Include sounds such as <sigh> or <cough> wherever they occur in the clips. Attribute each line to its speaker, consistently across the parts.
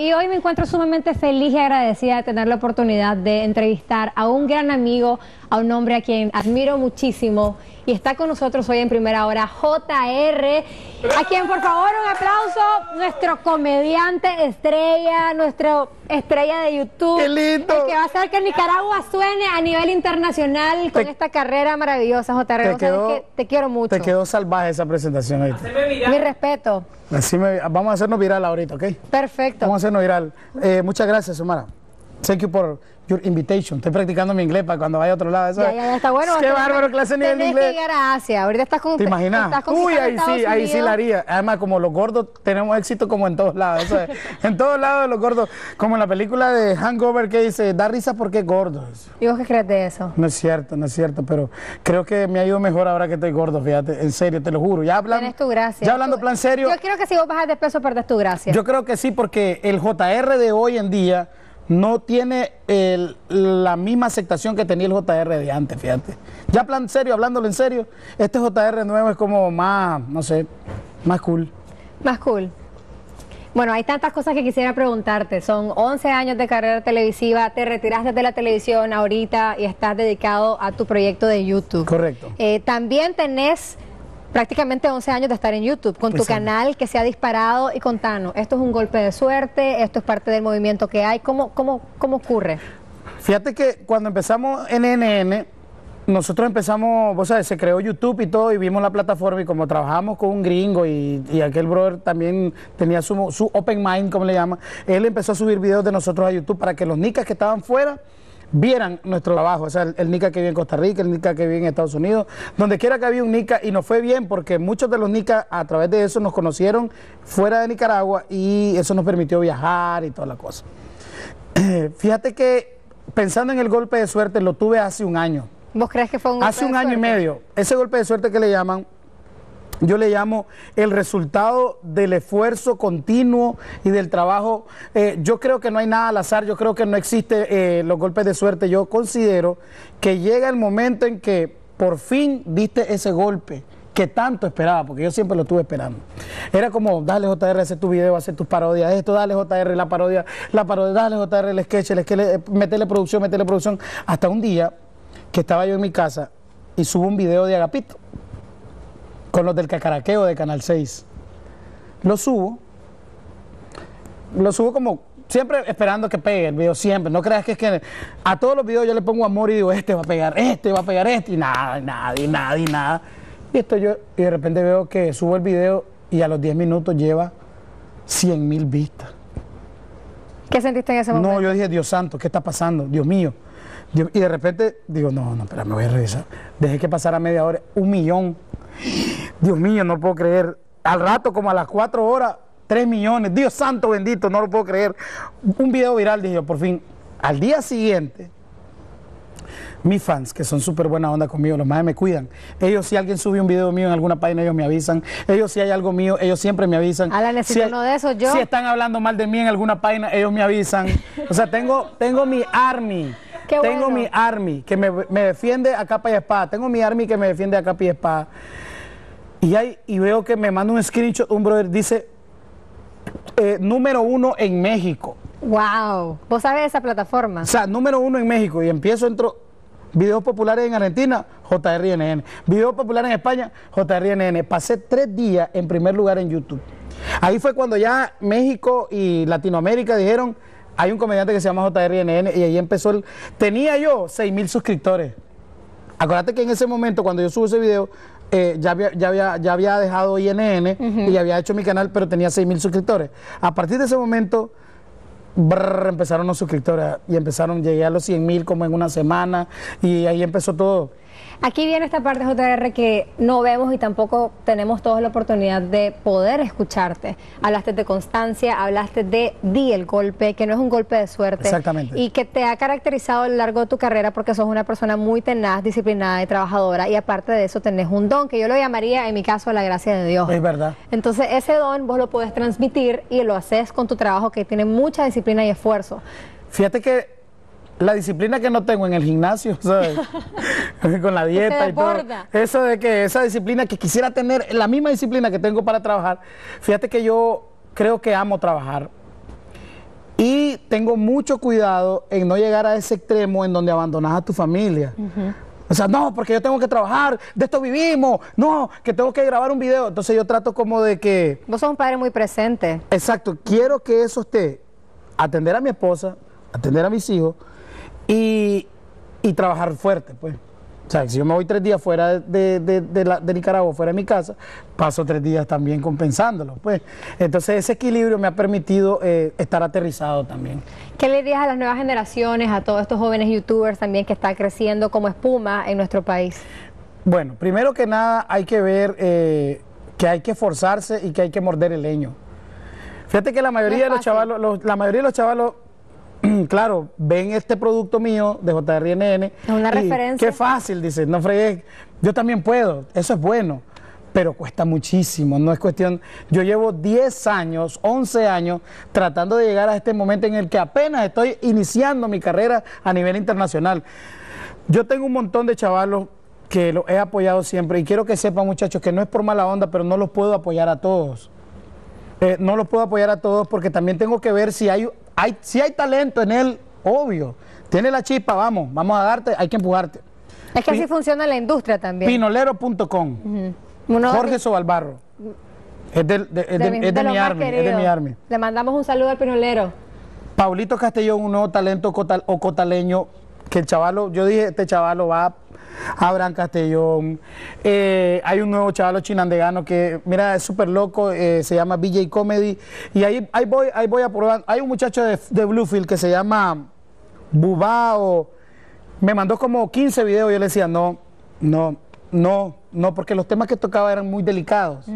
Speaker 1: y hoy me encuentro sumamente feliz y agradecida de tener la oportunidad de entrevistar a un gran amigo, a un hombre a quien admiro muchísimo y está con nosotros hoy en primera hora, JR, a quien por favor un aplauso, nuestro comediante estrella, nuestro estrella de YouTube, ¡Qué lindo. que va a hacer que Nicaragua suene a nivel internacional con esta carrera maravillosa, JR. Te, quiero mucho. Te
Speaker 2: quedó salvaje esa presentación. Ahí.
Speaker 1: Mi respeto.
Speaker 2: vamos a hacernos viral ahorita, ¿ok? Perfecto. Vamos a hacernos viral. Eh, muchas gracias, Humana. Thank you for your invitation. Estoy practicando mi inglés para cuando vaya a otro lado. está bueno. Qué bárbaro, clase de inglés. que llegar
Speaker 1: a Asia. Ahorita estás con... ¿Te imaginas? Uy, ahí sí, ahí sí la haría.
Speaker 2: Además, como los gordos tenemos éxito como en todos lados. <laughs> en todos lados los gordos. Como en la película de Hangover que dice, da risa porque es gordo.
Speaker 1: ¿Y vos qué crees de eso?
Speaker 2: No es cierto, no es cierto, pero creo que me ha ido mejor ahora que estoy gordo, fíjate. En serio, te lo juro. Ya hablando, Tienes
Speaker 1: tu gracia. Ya hablando plan serio. Yo creo que si vos bajas de peso, perdés tu gracia. Yo
Speaker 2: creo que sí, porque el JR de hoy en día no tiene la misma aceptación que tenía el JR de antes, fíjate. Ya plan serio, hablándolo en serio, este JR nuevo es como más, no sé, más cool.
Speaker 1: Más cool. Bueno, hay tantas cosas que quisiera preguntarte. Son 11 años de carrera televisiva, te retiraste de la televisión ahorita y estás dedicado a tu proyecto de YouTube. Correcto. Eh, también tenés prácticamente 11 años de estar en YouTube, con tu canal que se ha disparado y contanos, esto es un golpe de suerte, esto es parte del movimiento que hay, ¿cómo, cómo, cómo ocurre?
Speaker 2: Fíjate que cuando empezamos en NN, nosotros empezamos, vos sabes, se creó YouTube y todo, y vimos la plataforma, y como trabajamos con un gringo, y, aquel brother también tenía su, su open mind, como le llama. él empezó a subir videos de nosotros a YouTube para que los nicas que estaban fuera vieran nuestro trabajo, o sea, el, NICA que vive en Costa Rica, el NICA que vive en Estados Unidos, donde quiera que había un NICA y nos fue bien porque muchos de los NICA a través de eso nos conocieron fuera de Nicaragua y eso nos permitió viajar y toda la cosa. <clears throat> fíjate que pensando en el golpe de suerte lo tuve hace un año. ¿Vos crees que fue un golpe Hace un año y medio. Ese golpe de suerte que le llaman yo le llamo el resultado del esfuerzo continuo y del trabajo. Eh, yo creo que no hay nada al azar, yo creo que no existe eh, los golpes de suerte. Yo considero que llega el momento en que por fin viste ese golpe que tanto esperaba, porque yo siempre lo estuve esperando. Era como, dale JR, hacer tu video, hacer tus parodias, esto, dale JR, la parodia, la parodia, dale JR, el sketch, el sketch, eh, metele producción, metele producción. Hasta un día que estaba yo en mi casa y subo un video de Agapito con los del cacaraqueo de Canal 6. Lo subo, lo subo como siempre esperando que pegue el video, siempre. No creas que es que a todos los videos yo le pongo amor y digo, este va a pegar, este va a pegar, este, y nada, y nada, y nada, y nada. Y esto yo, y de repente veo que subo el video y a los 10 minutos lleva 100 mil vistas. ¿Qué sentiste en ese momento? No, yo dije, Dios santo, ¿qué está pasando? Dios mío. y de repente digo, no, no, pero me voy a revisar. Dejé que pasara media hora, un millón. Dios mío, no puedo creer. Al rato, como a las cuatro horas, tres millones. Dios santo bendito, no lo puedo creer. Un video viral, dije yo, por fin. Al día siguiente, mis fans, que son súper buena onda conmigo, los más me cuidan. Ellos, si alguien sube un video mío en alguna página, ellos me avisan. Ellos, si hay algo mío, ellos siempre me avisan. A si de eso, yo. Si están hablando mal de mí en alguna página, ellos me avisan. O sea, tengo, tengo mi army. <laughs> tengo mi army que me, me, defiende a capa y espada. Tengo mi army que me defiende a capa y espada. Y, hay, y veo que me manda un screenshot, un brother dice, eh, número uno en México.
Speaker 1: Wow, vos sabés esa plataforma. O
Speaker 2: sea, número uno en México y empiezo entro videos populares en Argentina, JRNN, videos populares en España, JRNN. Pasé tres días en primer lugar en YouTube. Ahí fue cuando ya México y Latinoamérica dijeron, hay un comediante que se llama JRNN y ahí empezó el... Tenía yo 6 mil suscriptores. Acuérdate que en ese momento, cuando yo subo ese video, eh, ya, había, ya, había, ya había dejado INN y había hecho mi canal, pero tenía mil suscriptores. A partir de ese momento empezaron los suscriptores y empezaron, llegué a los 100 mil como en una semana y ahí empezó todo.
Speaker 1: Aquí viene esta parte, JR, que no vemos y tampoco tenemos todos la oportunidad de poder escucharte. Hablaste de constancia, hablaste de di el golpe, que no es un golpe de suerte. Exactamente. Y que te ha caracterizado a lo largo de tu carrera porque sos una persona muy tenaz, disciplinada y trabajadora. Y aparte de eso, tenés un don, que yo lo llamaría, en mi caso, la gracia de Dios. Es verdad. Entonces, ese don vos lo puedes transmitir y lo haces con tu trabajo que tiene mucha disciplina y esfuerzo.
Speaker 2: Fíjate que la disciplina que no tengo en el gimnasio, <laughs> ¿sabes? <laughs> Con la dieta y Eso de que esa disciplina que quisiera tener, la misma disciplina que tengo para trabajar. Fíjate que yo creo que amo trabajar. Y tengo mucho cuidado en no llegar a ese extremo en donde abandonas a tu familia. O sea, no, porque yo tengo que trabajar, de esto vivimos, no, que tengo que grabar un video. Entonces yo trato como de que... Vos sos un padre muy presente. Exacto, quiero que eso esté atender a mi esposa, atender a mis hijos y, trabajar fuerte, pues. O sea, si yo me voy tres días fuera de, de, Nicaragua, fuera de mi casa, paso tres días también compensándolo. Pues. Entonces ese equilibrio me ha permitido eh, estar aterrizado también.
Speaker 1: ¿Qué le dirías a las nuevas generaciones, a todos estos jóvenes youtubers también que están creciendo como espuma en nuestro país?
Speaker 2: Bueno, primero que nada hay que ver eh, que hay que esforzarse y que hay que morder el leño. Fíjate que la mayoría de los chavalos, la mayoría de los chavalos claro, ven este producto mío de JRNN. Es una referencia. Qué fácil, dice no fregué yo también puedo, eso es bueno, pero cuesta muchísimo, no es cuestión. Yo llevo 10 años, 11 años, tratando de llegar a este momento en el que apenas estoy iniciando mi carrera a nivel internacional. Yo tengo un montón de chavalos que los he apoyado siempre y quiero que sepan, muchachos, que no es por mala onda, pero no los puedo apoyar a todos. Eh, no los puedo apoyar a todos porque también tengo que ver si hay, si hay talento en él, obvio. Tiene la chispa, vamos, vamos a darte, hay que empujarte. Es que así
Speaker 1: funciona la industria también.
Speaker 2: Pinolero.com. Jorge Sobalbarro. Es, de, mi army,
Speaker 1: Le mandamos un saludo al pinolero.
Speaker 2: Paulito Castellón, un nuevo talento o cotaleño, que el chavalo, yo dije, este chavalo va Abraham Castellón. Eh, hay un nuevo chavalo chinandegano que, mira, es súper loco, eh, se llama BJ Comedy. Y ahí, ahí, voy, ahí voy a probar. Hay un muchacho de, Bluefield que se llama Bubao. Me mandó como 15 videos yo le decía, no, no, no, no, porque los temas que tocaba eran muy delicados.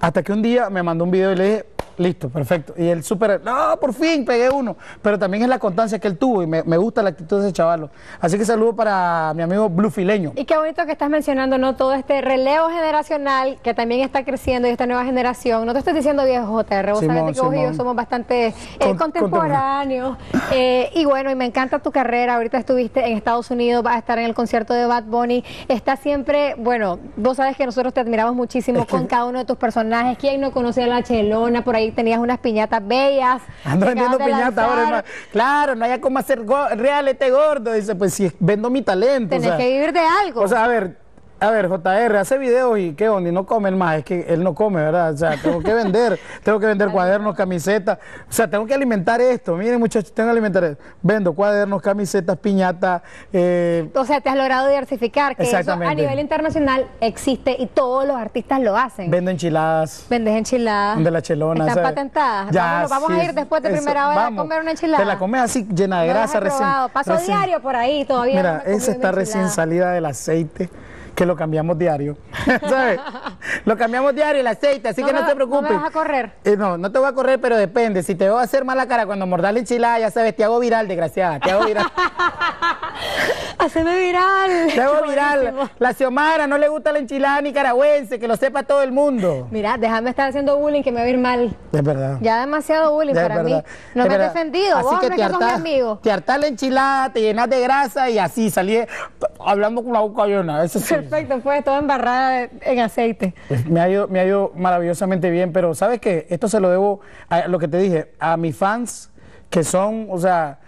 Speaker 2: Hasta que un día me mandó un video y le dije, Listo, perfecto. Y el súper, no, por fin pegué uno. Pero también es la constancia que él tuvo y me, gusta la actitud de ese chaval Así que saludo para mi amigo Blufileño.
Speaker 1: Y qué bonito que estás mencionando, ¿no? Todo este relevo generacional que también está creciendo y esta nueva generación. No te estoy diciendo viejo, JR, vos sabés que vos y yo somos bastante eh, contemporáneos. Eh, y bueno, y me encanta tu carrera. Ahorita estuviste en Estados Unidos, vas a estar en el concierto de Bad Bunny. Está siempre, bueno, vos sabes que nosotros te admiramos muchísimo con cada uno de tus personajes. ¿Quién no conoce a la Chelona por ahí? tenías unas piñatas bellas.
Speaker 2: Ando vendiendo piñatas ahora, Claro, no haya como hacer real este gordo. Dice, pues si vendo mi talento. tienes que vivir de algo. O sea, a ver, a ver, JR, hace videos y qué onda, y no come el más, es que él no come, ¿verdad? O sea, tengo que vender, <laughs> tengo que vender cuadernos, camisetas, o sea, tengo que alimentar esto, miren muchachos, tengo que alimentar esto. Vendo cuadernos, camisetas, piñata. Eh... O
Speaker 1: sea, te has logrado diversificar, que Eso a nivel internacional existe y todos los artistas lo hacen.
Speaker 2: Vendo enchiladas.
Speaker 1: Vendes enchiladas. De la chelona. Están patentadas. Ya, vamos a ir después de primera hora a comer una enchilada. Te la
Speaker 2: comes así llena de grasa recién. Paso diario
Speaker 1: por ahí todavía. Mira, esa está recién
Speaker 2: salida del aceite que lo cambiamos diario. <laughs> ¿Sabes? Lo cambiamos diario el aceite, así que no te preocupes. No me vas a correr. Eh, no, no te voy a correr, pero depende. Si te voy a hacer mala cara cuando la enchilada, ya sabes, te hago viral, desgraciada. Te hago viral. <laughs> Haceme viral. Te <laughs> viral. La Xiomara no le gusta la enchilada nicaragüense, que lo sepa todo el mundo.
Speaker 1: Mira, déjame estar haciendo bullying que me va a ir mal. Es verdad. Ya demasiado bullying para mí. No me has defendido, así que, te hartás, amigo.
Speaker 2: Te hartás la enchilada, te llenas de grasa y así salí hablando con la boca llena. Eso Perfecto, pues toda embarrada en aceite. Pues, me ha ido, me ha ido maravillosamente bien, pero ¿sabes qué? Esto se lo debo a lo que te dije, a mis fans que son, o sea,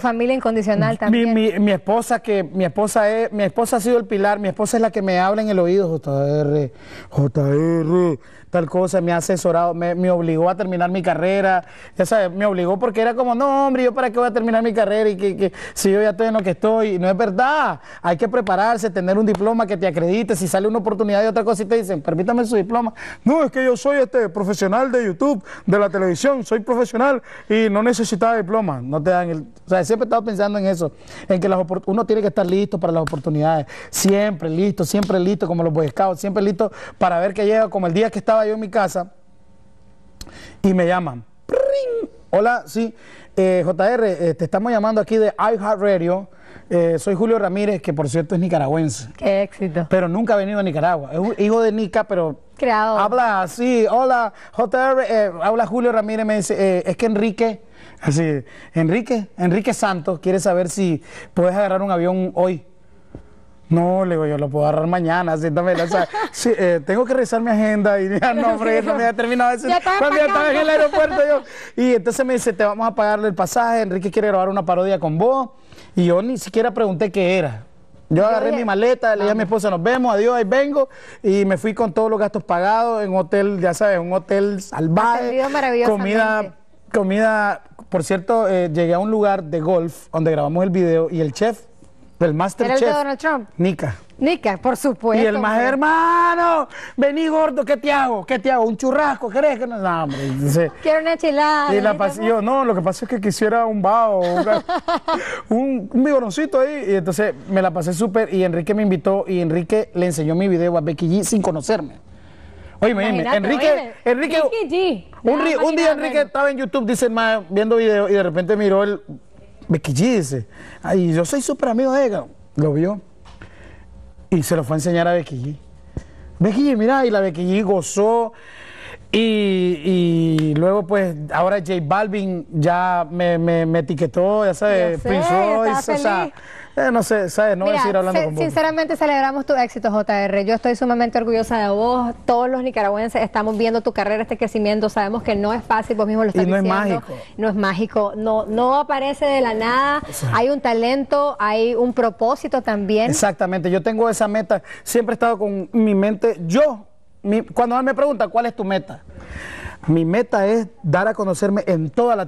Speaker 1: familia incondicional
Speaker 2: también. Mi, mi, esposa que mi esposa es, mi esposa ha sido el pilar, mi esposa es la que me habla en el oído, JR, JR, tal cosa, me ha asesorado, me, obligó a terminar mi carrera, ya me obligó porque era como, no, hombre, ¿yo para qué voy a terminar mi carrera? Y que, si yo ya estoy en lo que estoy, no es verdad, hay que prepararse, tener un diploma que te acredite, si sale una oportunidad y otra cosa y te dicen, permítame su diploma, no, es que yo soy este profesional de YouTube, de la televisión, soy profesional y no necesitaba diploma, no te dan el, o sea, siempre he estado pensando en eso, en que las uno tiene que estar listo para las oportunidades, siempre listo, siempre listo, como los Boy Scouts, siempre listo para ver que llega, como el día que estaba yo en mi casa y me llaman. Hola, sí, eh, JR, eh, te estamos llamando aquí de iHeartRadio. Eh, soy Julio Ramírez, que por cierto es nicaragüense. Qué éxito. Pero nunca ha venido a Nicaragua. Es hijo de Nica, pero. creado Habla así. Hola, JR. Eh, habla Julio Ramírez. Me dice, es que Enrique. Así, Enrique, Enrique Santos quiere saber si puedes agarrar un avión hoy. No, le digo, yo lo puedo agarrar mañana, siéntame. <laughs> Eh, tengo que revisar mi agenda y ya no, hombre, no me había terminado de decir. Cuando ya estaba en el aeropuerto, yo. <laughs> Y entonces me dice, te vamos a pagarle el pasaje, Enrique quiere grabar una parodia con vos. Y yo ni siquiera pregunté qué era. Yo agarré mi maleta, le dije a mi ah. esposa, nos vemos, adiós, ahí vengo. Y me fui con todos los gastos pagados en un hotel, ya sabes, un hotel salvaje. Comida, comida. Por cierto, eh, llegué a un lugar de golf donde grabamos el video y el chef del Master ¿Era el de Donald Trump? Nica.
Speaker 1: Nica, por supuesto. Y el más hermano,
Speaker 2: vení gordo, ¿qué te hago? ¿Qué te hago? ¿Un churrasco? ¿Querés que no? no hombre,
Speaker 1: Quiero una chilada. Y la yo,
Speaker 2: no, lo que pasa es que quisiera un bao, un, <laughs> un, ahí. Y entonces me la pasé súper y Enrique me invitó y Enrique le enseñó mi video a Becky G sin conocerme.
Speaker 1: Oye, Enrique, Enrique. Enrique,
Speaker 2: G. un, día Enrique estaba en YouTube, más, viendo video y de repente miró el Becky G dice, ay, yo soy súper amigo de ella. Lo vio y se lo fue a enseñar a Becky G. Becky mira, y la Becky G gozó. Y, luego, pues, ahora J Balvin ya me, me, etiquetó, ya sabes, Prince Royce, o sea, eh, no sé, ¿sabes? No voy a seguir hablando con Sinceramente
Speaker 1: celebramos tu éxito, JR. Yo estoy sumamente orgullosa de vos. Todos los nicaragüenses estamos viendo tu carrera, este crecimiento. Sabemos que no es fácil, vos mismo lo estás y no Es mágico. No es mágico. No, no aparece de la nada. Hay un talento, hay un propósito también.
Speaker 2: Exactamente. Yo tengo esa meta. Siempre he estado con mi mente. Yo, cuando cuando me pregunta, cuál es tu meta, mi meta es dar a conocerme en toda la